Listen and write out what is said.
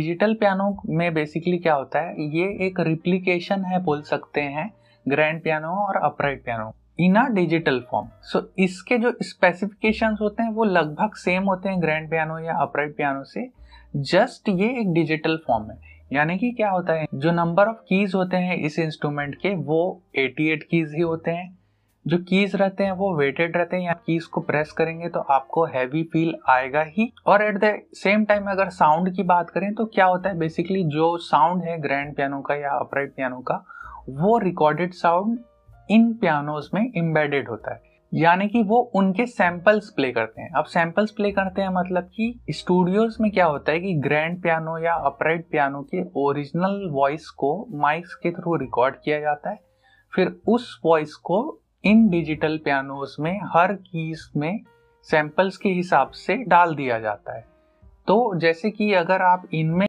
digital piano में basically क्या होता है ये एक रिप्लीकेशन है बोल सकते हैं ग्रैंड पियानो और upright piano in a digital form so इसके जो स्पेसिफिकेशन होते हैं वो लगभग सेम होते हैं ग्रैंड पियानो या अपराइट पियानो से जस्ट ये एक डिजिटल फॉर्म है यानी कि क्या होता है जो नंबर ऑफ कीज होते हैं इस इंस्ट्रूमेंट के वो 88 कीज ही होते हैं जो कीज रहते हैं वो वेटेड रहते हैं या कीज को प्रेस करेंगे तो आपको हैवी फील आएगा ही और एट द सेम टाइम अगर साउंड की बात करें तो क्या होता है बेसिकली जो साउंड है ग्रैंड पियानो का या अपराइट पियानो का वो रिकॉर्डेड साउंड इन पियानोज में एम्बेडेड होता है यानी कि वो उनके सैंपल्स प्ले करते हैं अब सैंपल्स प्ले करते हैं मतलब कि स्टूडियोज में क्या होता है कि ग्रैंड पियानो या अपराइट पियानो के ओरिजिनल वॉइस को माइक्स के थ्रू रिकॉर्ड किया जाता है फिर उस वॉइस को इन डिजिटल पियानोज में हर कीज में सैंपल्स के हिसाब से डाल दिया जाता है तो जैसे कि अगर आप इनमें